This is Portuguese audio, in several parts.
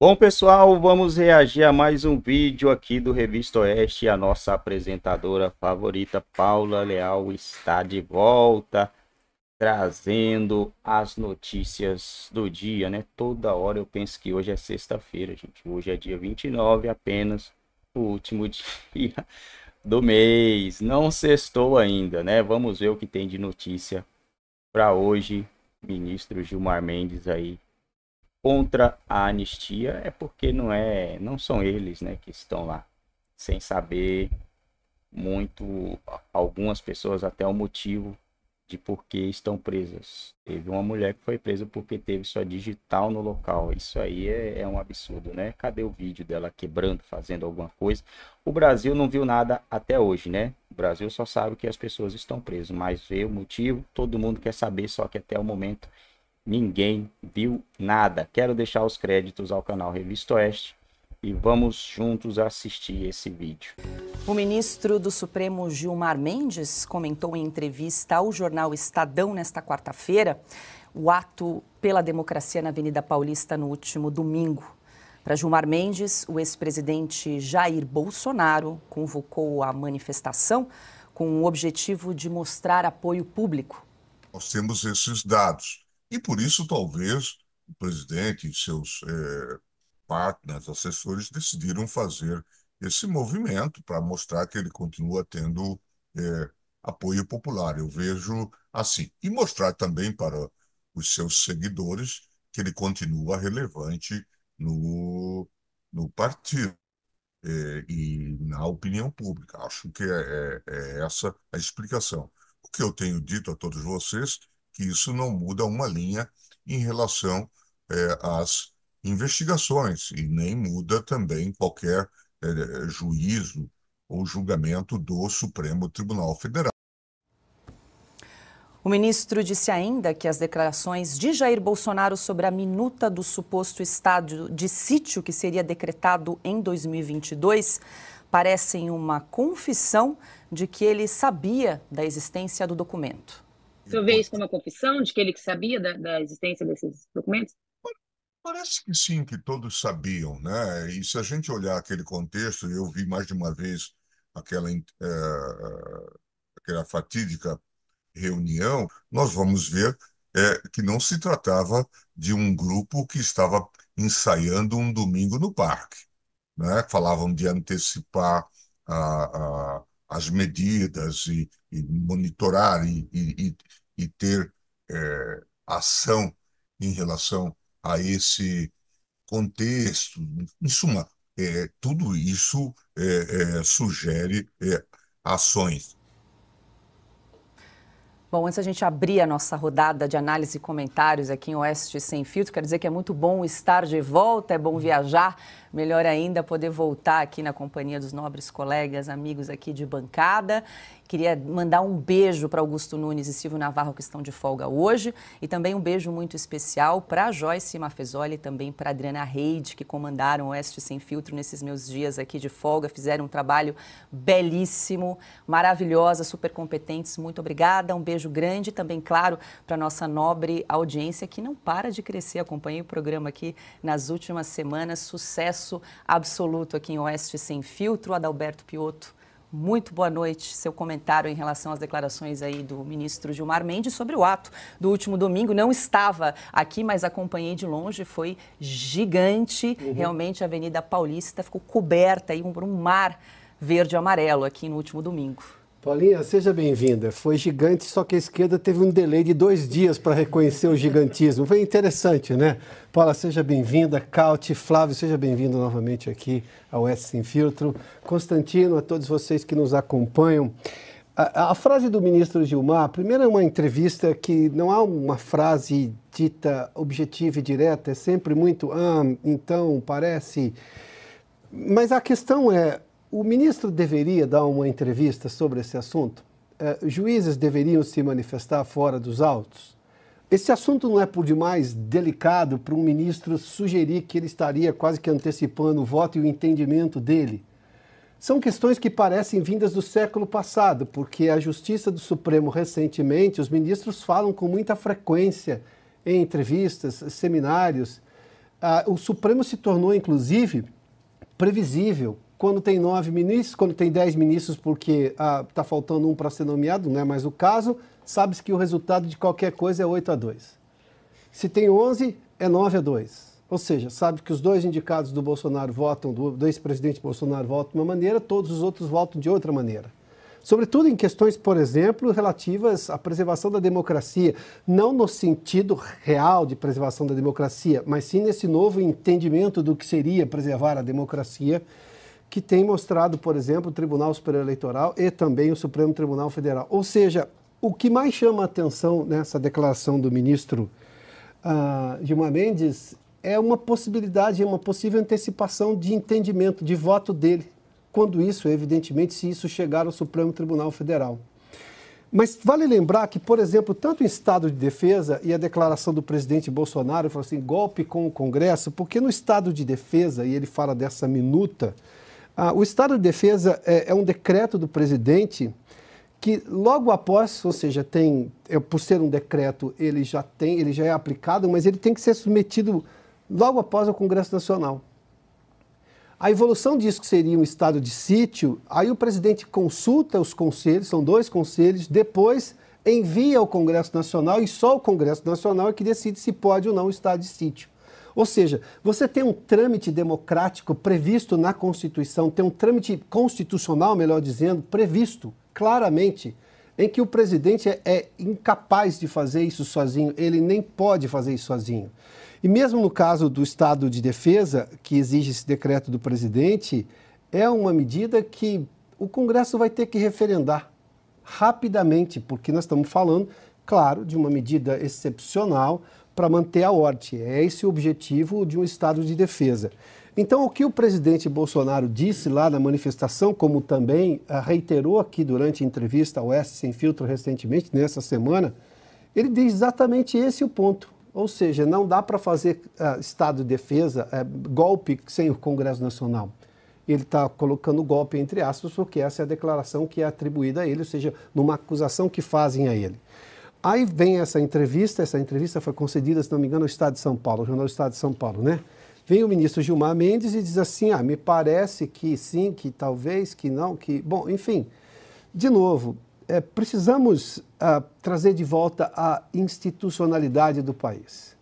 Bom, pessoal, vamos reagir a mais um vídeo aqui do Revista Oeste. A nossa apresentadora favorita, Paula Leal, está de volta, trazendo as notícias do dia, né? Toda hora eu penso que hoje é sexta-feira, gente. Hoje é dia 29 apenas, o último dia do mês. Não sextou ainda, né? Vamos ver o que tem de notícia para hoje. Ministro Gilmar Mendes aí contra a anistia é porque não é, não são eles, né, que estão lá sem saber muito algumas pessoas até o motivo de por que estão presas. Teve uma mulher que foi presa porque teve sua digital no local. Isso aí é, é, um absurdo, né? Cadê o vídeo dela quebrando, fazendo alguma coisa? O Brasil não viu nada até hoje, né? O Brasil só sabe que as pessoas estão presas, mas vê o motivo, todo mundo quer saber, só que até o momento ninguém viu nada. Quero deixar os créditos ao canal Revista Oeste e vamos juntos assistir esse vídeo. O ministro do Supremo Gilmar Mendes comentou em entrevista ao jornal Estadão nesta quarta-feira o ato pela democracia na Avenida Paulista no último domingo. Para Gilmar Mendes, o ex-presidente Jair Bolsonaro convocou a manifestação com o objetivo de mostrar apoio público. Nós temos esses dados e por isso, talvez, o presidente e seus é, partners, assessores, decidiram fazer esse movimento para mostrar que ele continua tendo é, apoio popular. Eu vejo assim. E mostrar também para os seus seguidores que ele continua relevante no, no partido é, e na opinião pública. Acho que é, é, é, essa a explicação. O que eu tenho dito a todos vocês que isso não muda uma linha em relação é, às investigações e nem muda também qualquer é, juízo ou julgamento do Supremo Tribunal Federal. O ministro disse ainda que as declarações de Jair Bolsonaro sobre a minuta do suposto estádio de sítio que seria decretado em 2022 parecem uma confissão de que ele sabia da existência do documento. O senhor vê isso como uma confissão de que ele que sabia da, da existência desses documentos? Parece que sim, que todos sabiam, né? E se a gente olhar aquele contexto, eu vi mais de uma vez aquela, é, aquela fatídica reunião, nós vamos ver é, que não se tratava de um grupo que estava ensaiando um domingo no parque. Né? Falavam de antecipar a, a, as medidas e, e monitorar e, e, e ter é, ação em relação a esse contexto. Em suma, é, tudo isso é, é sugere é, ações. Bom, antes a gente abrir a nossa rodada de análise e comentários aqui em Oeste Sem Filtro, quero dizer que é muito bom estar de volta, é bom viajar, melhor ainda poder voltar aqui na companhia dos nobres colegas, amigos aqui de bancada. Queria mandar um beijo para Augusto Nunes e Silvio Navarro, que estão de folga hoje, e também um beijo muito especial para Joyce Mafezoli e também para Adriana Reid, que comandaram o Oeste Sem Filtro nesses meus dias aqui de folga, fizeram um trabalho belíssimo, maravilhosa, super competentes. Muito obrigada, um beijo grande também, claro, para nossa nobre audiência que não para de crescer. Acompanhei o programa aqui nas últimas semanas, sucesso absoluto aqui em Oeste Sem Filtro. Adalberto Pioto muito boa noite. Seu comentário em relação às declarações aí do ministro Gilmar Mendes sobre o ato do último domingo. Não estava aqui, mas acompanhei de longe. Foi gigante. Uhum. Realmente, a Avenida Paulista ficou coberta aí por um mar verde-amarelo aqui no último domingo. Paulinha, seja bem-vinda. Foi gigante, só que a esquerda teve um delay de dois dias para reconhecer o gigantismo. Foi interessante, né? Paula, seja bem-vinda. Caute, Flávio, seja bem-vindo novamente aqui ao S Sem Filtro. Constantino, a todos vocês que nos acompanham. A, a frase do ministro Gilmar, primeiro é uma entrevista que não há uma frase dita objetiva e direta, é sempre muito, ah, então, parece. Mas a questão é, o ministro deveria dar uma entrevista sobre esse assunto? Uh, juízes deveriam se manifestar fora dos autos? Esse assunto não é por demais delicado para um ministro sugerir que ele estaria quase que antecipando o voto e o entendimento dele. São questões que parecem vindas do século passado, porque a Justiça do Supremo recentemente, os ministros falam com muita frequência em entrevistas, seminários. Ah, o Supremo se tornou, inclusive, previsível quando tem nove ministros, quando tem dez ministros, porque está ah, tá faltando um para ser nomeado, não é mais o caso, sabe-se que o resultado de qualquer coisa é 8 a 2. Se tem 11, é 9 a 2. Ou seja, sabe que os dois indicados do Bolsonaro votam, do, do ex-presidente Bolsonaro votam de uma maneira, todos os outros votam de outra maneira sobretudo em questões, por exemplo, relativas à preservação da democracia, não no sentido real de preservação da democracia, mas sim nesse novo entendimento do que seria preservar a democracia que tem mostrado, por exemplo, o Tribunal Superior Eleitoral e também o Supremo Tribunal Federal. Ou seja, o que mais chama a atenção nessa declaração do ministro uh, Gilmar Mendes é uma possibilidade, é uma possível antecipação de entendimento, de voto dele, quando isso, evidentemente, se isso chegar ao Supremo Tribunal Federal. Mas vale lembrar que, por exemplo, tanto o estado de defesa e a declaração do presidente Bolsonaro falou assim: golpe com o Congresso, porque no estado de defesa, e ele fala dessa minuta ah, o estado de defesa é, é, um decreto do presidente que logo após, ou seja, tem, é, por ser um decreto, ele já tem, ele já é aplicado, mas ele tem que ser submetido logo após ao Congresso Nacional. A evolução disso que seria um estado de sítio, aí o presidente consulta os conselhos, são dois conselhos, depois envia ao Congresso Nacional e só o Congresso Nacional é que decide se pode ou não o estado de sítio. Ou seja, você tem um trâmite democrático previsto na Constituição, tem um trâmite constitucional, melhor dizendo, previsto claramente, em que o presidente é, é incapaz de fazer isso sozinho, ele nem pode fazer isso sozinho. E mesmo no caso do estado de defesa, que exige esse decreto do presidente, é uma medida que o Congresso vai ter que referendar rapidamente, porque nós estamos falando, claro, de uma medida excepcional para manter a ordem. É esse o objetivo de um estado de defesa. Então, o que o presidente Bolsonaro disse lá na manifestação, como também ah, reiterou aqui durante a entrevista ao S Sem Filtro recentemente, nessa semana, ele diz exatamente esse o ponto. Ou seja, não dá para fazer uh, Estado de defesa, uh, golpe sem o Congresso Nacional. Ele está colocando golpe entre aspas, porque essa é a declaração que é atribuída a ele, ou seja, numa acusação que fazem a ele. Aí vem essa entrevista, essa entrevista foi concedida, se não me engano, ao Estado de São Paulo, ao Jornal do Estado de São Paulo, né? Vem o ministro Gilmar Mendes e diz assim: ah, me parece que sim, que talvez, que não, que. Bom, enfim. De novo, é, precisamos ah, trazer de volta a institucionalidade do país.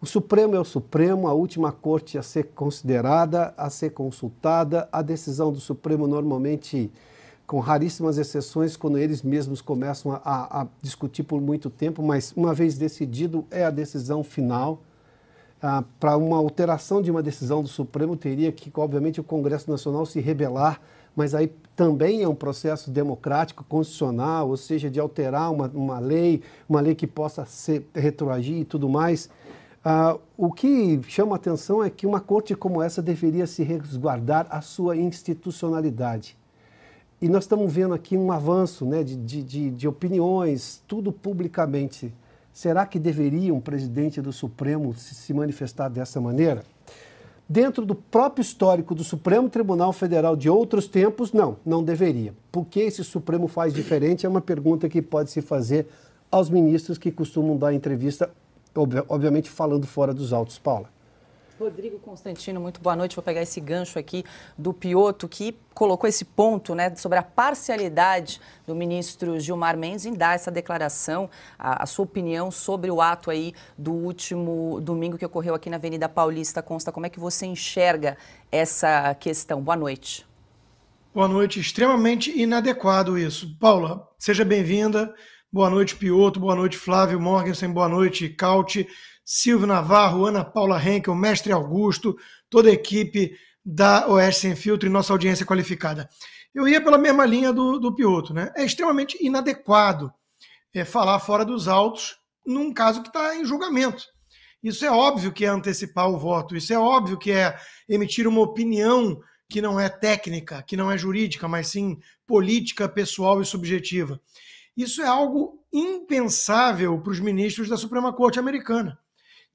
O Supremo é o Supremo, a última corte a ser considerada, a ser consultada. A decisão do Supremo normalmente com raríssimas exceções, quando eles mesmos começam a, a, a, discutir por muito tempo, mas uma vez decidido, é a decisão final. Ah, Para uma alteração de uma decisão do Supremo, teria que, obviamente, o Congresso Nacional se rebelar, mas aí também é um processo democrático, constitucional, ou seja, de alterar uma, uma lei, uma lei que possa ser, retroagir e tudo mais. Ah, o que chama atenção é que uma corte como essa deveria se resguardar a sua institucionalidade e nós estamos vendo aqui um avanço né, de, de, de opiniões, tudo publicamente. Será que deveria um presidente do Supremo se manifestar dessa maneira? Dentro do próprio histórico do Supremo Tribunal Federal de outros tempos, não, não deveria. Por que esse Supremo faz diferente é uma pergunta que pode se fazer aos ministros que costumam dar entrevista, obviamente falando fora dos autos, Paula. Rodrigo Constantino, muito boa noite. Vou pegar esse gancho aqui do Pioto, que colocou esse ponto né, sobre a parcialidade do ministro Gilmar Mendes em dar essa declaração, a, a, sua opinião sobre o ato aí do último domingo que ocorreu aqui na Avenida Paulista. Consta, como é que você enxerga essa questão? Boa noite. Boa noite. Extremamente inadequado isso. Paula, seja bem-vinda. Boa noite, Pioto. Boa noite, Flávio Morgensen. Boa noite, Cauti. Silvio Navarro, Ana Paula Henkel, Mestre Augusto, toda a equipe da Oeste Sem Filtro e nossa audiência qualificada. Eu ia pela mesma linha do, do Pioto, né? É extremamente inadequado é, falar fora dos autos num caso que está em julgamento. Isso é óbvio que é antecipar o voto, isso é óbvio que é emitir uma opinião que não é técnica, que não é jurídica, mas sim política, pessoal e subjetiva. Isso é algo impensável para os ministros da Suprema Corte Americana.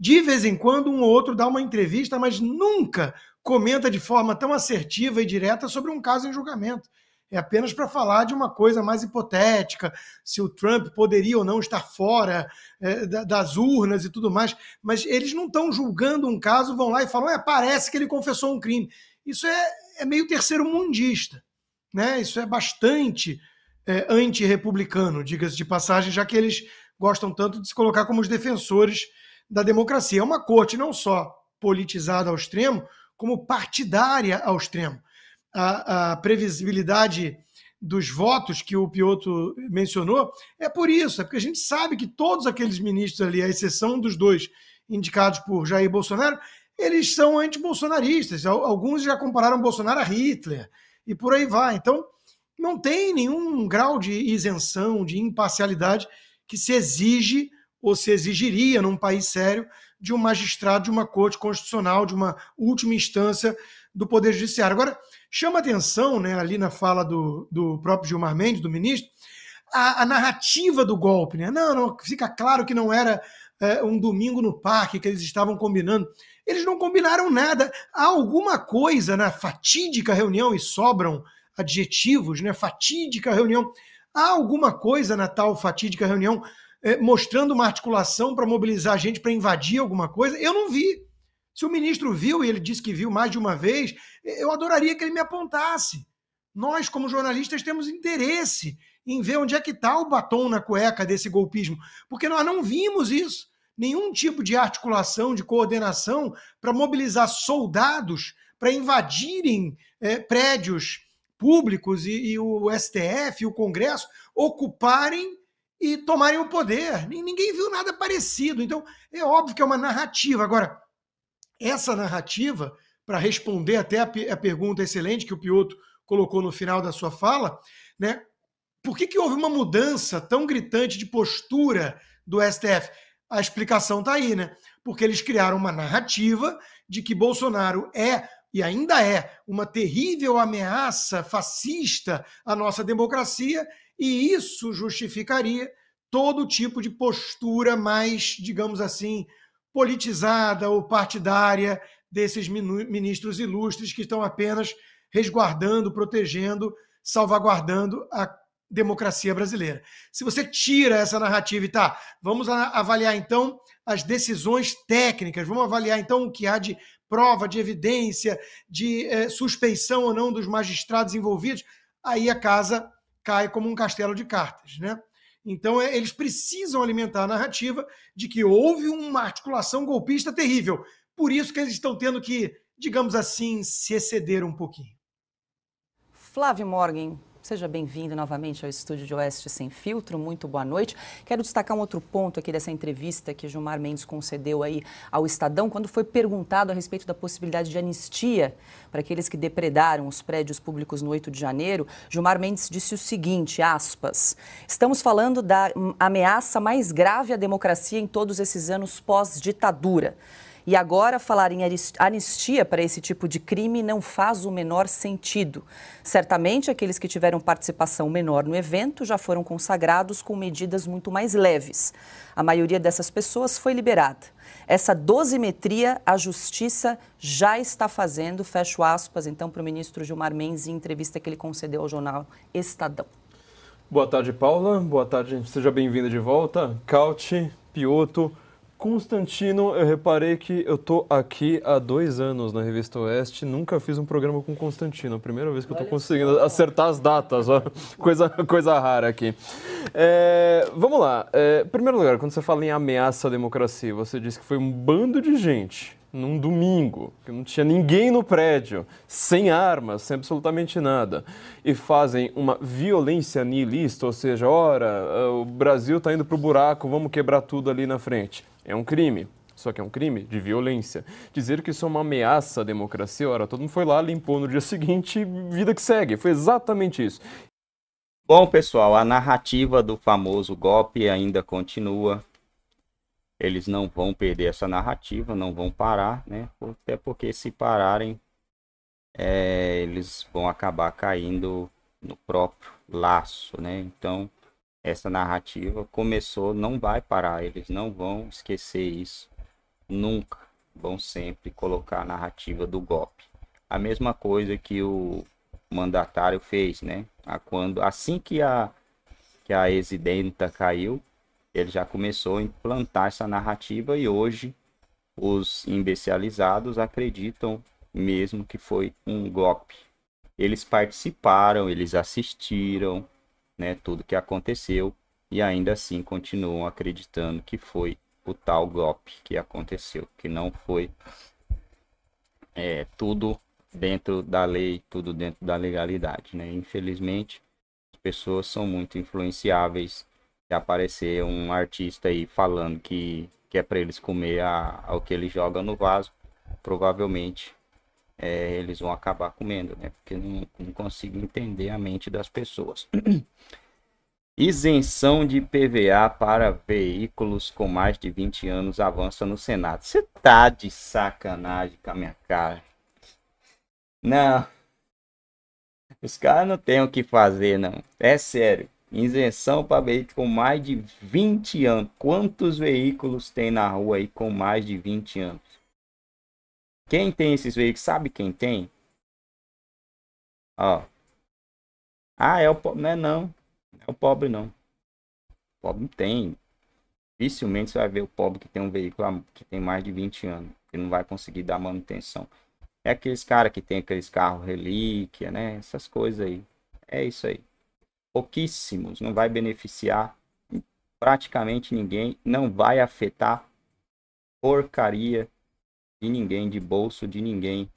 De vez em quando, um ou outro dá uma entrevista, mas nunca comenta de forma tão assertiva e direta sobre um caso em julgamento. É apenas para falar de uma coisa mais hipotética, se o Trump poderia ou não estar fora é, das urnas e tudo mais. Mas eles não estão julgando um caso, vão lá e falam: é, parece que ele confessou um crime. Isso é, é meio terceiro mundista. Né? Isso é bastante é, antirrepublicano, diga-se de passagem, já que eles gostam tanto de se colocar como os defensores da democracia. É uma corte não só politizada ao extremo, como partidária ao extremo. A, a previsibilidade dos votos que o Pioto mencionou é por isso, é porque a gente sabe que todos aqueles ministros ali, à exceção dos dois indicados por Jair Bolsonaro, eles são antibolsonaristas. Alguns já compararam Bolsonaro a Hitler e por aí vai. Então, não tem nenhum grau de isenção, de imparcialidade que se exige ou se exigiria num país sério de um magistrado de uma corte constitucional, de uma última instância do Poder Judiciário. Agora, chama atenção, né, ali na fala do, do próprio Gilmar Mendes, do ministro, a, a narrativa do golpe. Né? Não, não, fica claro que não era é, um domingo no parque que eles estavam combinando. Eles não combinaram nada. Há alguma coisa na fatídica reunião, e sobram adjetivos, né? Fatídica reunião. Há alguma coisa na tal fatídica reunião é, mostrando uma articulação para mobilizar a gente para invadir alguma coisa. Eu não vi. Se o ministro viu, e ele disse que viu mais de uma vez, é, eu adoraria que ele me apontasse. Nós, como jornalistas, temos interesse em ver onde é que está o batom na cueca desse golpismo, porque nós não vimos isso. Nenhum tipo de articulação, de coordenação para mobilizar soldados para invadirem é, prédios públicos e, e o STF e o Congresso ocuparem e tomarem o poder. Ninguém viu nada parecido. Então, é óbvio que é uma narrativa. Agora, essa narrativa, para responder até a, pergunta excelente que o Piotr colocou no final da sua fala, né? Por que, que houve uma mudança tão gritante de postura do STF? A explicação está aí, né? Porque eles criaram uma narrativa de que Bolsonaro é e ainda é uma terrível ameaça fascista à nossa democracia, e isso justificaria todo tipo de postura mais, digamos assim, politizada ou partidária desses ministros ilustres que estão apenas resguardando, protegendo, salvaguardando a democracia brasileira. Se você tira essa narrativa e tá, vamos avaliar então as decisões técnicas, vamos avaliar então o que há de prova, de evidência, de é, suspeição ou não dos magistrados envolvidos, aí a casa cai como um castelo de cartas, né? Então, é, eles precisam alimentar a narrativa de que houve uma articulação golpista terrível. Por isso que eles estão tendo que, digamos assim, se exceder um pouquinho. Flávio Morgan, Seja bem-vindo novamente ao estúdio de Oeste Sem Filtro. Muito boa noite. Quero destacar um outro ponto aqui dessa entrevista que Gilmar Mendes concedeu aí ao Estadão, quando foi perguntado a respeito da possibilidade de anistia para aqueles que depredaram os prédios públicos no 8 de janeiro. Gilmar Mendes disse o seguinte, aspas, estamos falando da ameaça mais grave à democracia em todos esses anos pós-ditadura. E agora falar em anistia para esse tipo de crime não faz o menor sentido. Certamente aqueles que tiveram participação menor no evento já foram consagrados com medidas muito mais leves. A maioria dessas pessoas foi liberada. Essa dosimetria a justiça já está fazendo, fecho aspas, então, para o ministro Gilmar Mendes em entrevista que ele concedeu ao jornal Estadão. Boa tarde, Paula. Boa tarde, seja bem-vinda de volta. Caute, Pioto, Constantino, eu reparei que eu tô aqui há dois anos na Revista Oeste, nunca fiz um programa com Constantino, primeira vez que eu tô conseguindo acertar as datas, ó. coisa, coisa rara aqui. É, vamos lá, é, primeiro lugar, quando você fala em ameaça à democracia, você disse que foi um bando de gente num domingo, que não tinha ninguém no prédio, sem armas, sem absolutamente nada, e fazem uma violência nihilista, ou seja, ora, ah, o Brasil está indo para o buraco, vamos quebrar tudo ali na frente. É um crime. Só que é um crime de violência. Dizer que isso é uma ameaça à democracia, ora, todo mundo foi lá, limpou no dia seguinte, vida que segue. Foi exatamente isso. Bom, pessoal, a narrativa do famoso golpe ainda continua eles não vão perder essa narrativa, não vão parar, né? Até porque se pararem, é, eles vão acabar caindo no próprio laço, né? Então, essa narrativa começou, não vai parar, eles não vão esquecer isso nunca. Vão sempre colocar a narrativa do golpe. A mesma coisa que o mandatário fez, né? A quando, assim que a, que a exidenta caiu, ele já começou a implantar essa narrativa e hoje os imbecilizados acreditam mesmo que foi um golpe. Eles participaram, eles assistiram, né, tudo que aconteceu e ainda assim continuam acreditando que foi o tal golpe que aconteceu, que não foi é, tudo dentro da lei, tudo dentro da legalidade, né? Infelizmente, as pessoas são muito influenciáveis é aparecer um artista aí falando que, que é para eles comer a, a, o que eles jogam no vaso, provavelmente é, eles vão acabar comendo, né? Porque não, não consigo entender a mente das pessoas. Isenção de PVA para veículos com mais de 20 anos avança no Senado. Você tá de sacanagem com a minha cara. Não. Os caras não têm o que fazer, não. É sério. Isenção para veículo com mais de 20 anos. Quantos veículos tem na rua aí com mais de 20 anos? Quem tem esses veículos? Sabe quem tem? Ó. Ah, é o pobre. Não é não. É o pobre não. O pobre não tem. Dificilmente você vai ver o pobre que tem um veículo que tem mais de 20 anos. Que não vai conseguir dar manutenção. É aqueles cara que tem aqueles carros relíquia, né? Essas coisas aí. É isso aí pouquíssimos, não vai beneficiar praticamente ninguém, não vai afetar porcaria de ninguém, de bolso de ninguém,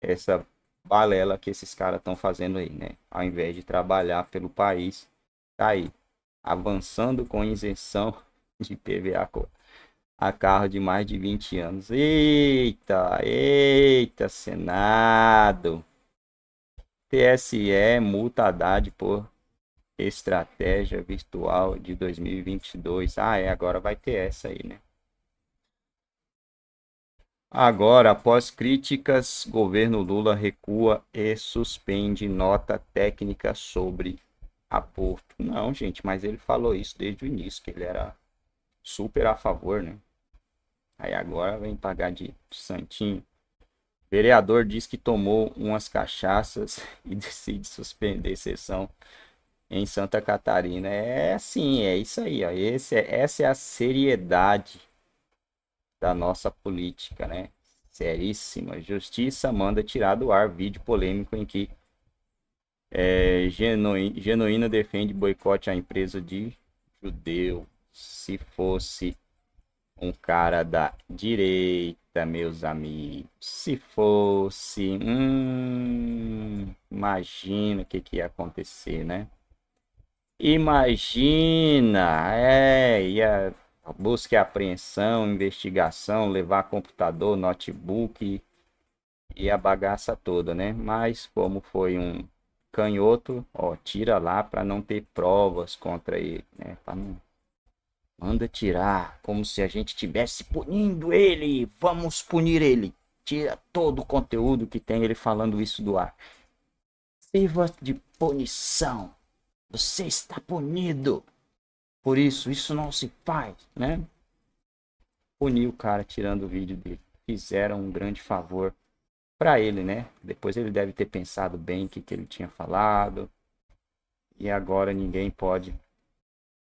essa balela que esses caras estão fazendo aí, né? Ao invés de trabalhar pelo país, tá aí, avançando com isenção de PVA a carro de mais de 20 anos. Eita, eita, Senado! TSE multa Haddad por Estratégia Virtual de 2022. Ah, é, agora vai ter essa aí, né? Agora, após críticas, governo Lula recua e suspende nota técnica sobre aborto. Não, gente, mas ele falou isso desde o início, que ele era super a favor, né? Aí agora vem pagar de santinho. Vereador diz que tomou umas cachaças e decide suspender sessão em Santa Catarina. É assim, é isso aí, ó. Esse é, essa é a seriedade da nossa política, né? Seríssima. Justiça manda tirar do ar vídeo polêmico em que é, genuí, Genuína defende boicote à empresa de judeu. Se fosse um cara da direita, meus amigos. Se fosse, hum, imagina o que, que ia acontecer, né? Imagina, é, ia, busca e apreensão, investigação, levar computador, notebook e a bagaça toda, né? Mas como foi um canhoto, ó, tira lá para não ter provas contra ele, né? não... Manda tirar, como se a gente estivesse punindo ele. Vamos punir ele. Tira todo o conteúdo que tem ele falando isso do ar. Sirva de punição você está punido. Por isso, isso não se faz, né? Puniu o cara tirando o vídeo dele. Fizeram um grande favor para ele, né? Depois ele deve ter pensado bem o que, que ele tinha falado. E agora ninguém pode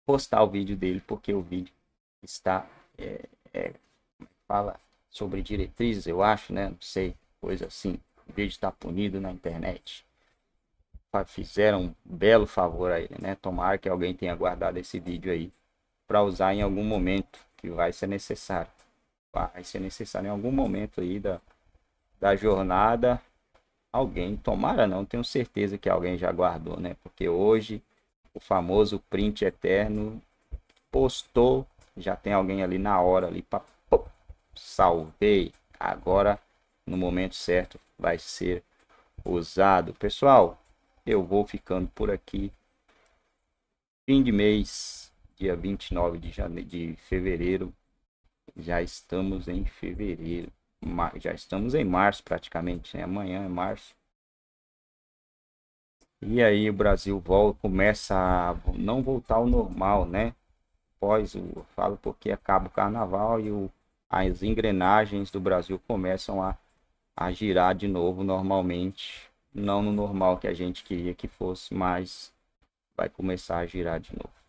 postar o vídeo dele, porque o vídeo está. É, é, é fala sobre diretrizes, eu acho, né? Não sei, coisa assim. O vídeo está punido na internet fizeram um belo favor a ele, né? Tomara que alguém tenha guardado esse vídeo aí para usar em algum momento que vai ser necessário. Vai ser necessário em algum momento aí da, da jornada. Alguém, tomara não, tenho certeza que alguém já guardou, né? Porque hoje o famoso print eterno postou, já tem alguém ali na hora ali para salvei. Agora no momento certo vai ser usado. Pessoal, eu vou ficando por aqui. Fim de mês, dia 29 de, jane... de fevereiro. Já estamos em fevereiro. Já estamos em março praticamente, né? Amanhã é março. E aí o Brasil volta, começa a não voltar ao normal, né? Após o falo porque acaba o carnaval e o, as engrenagens do Brasil começam a, a girar de novo normalmente não no normal que a gente queria que fosse, mas vai começar a girar de novo.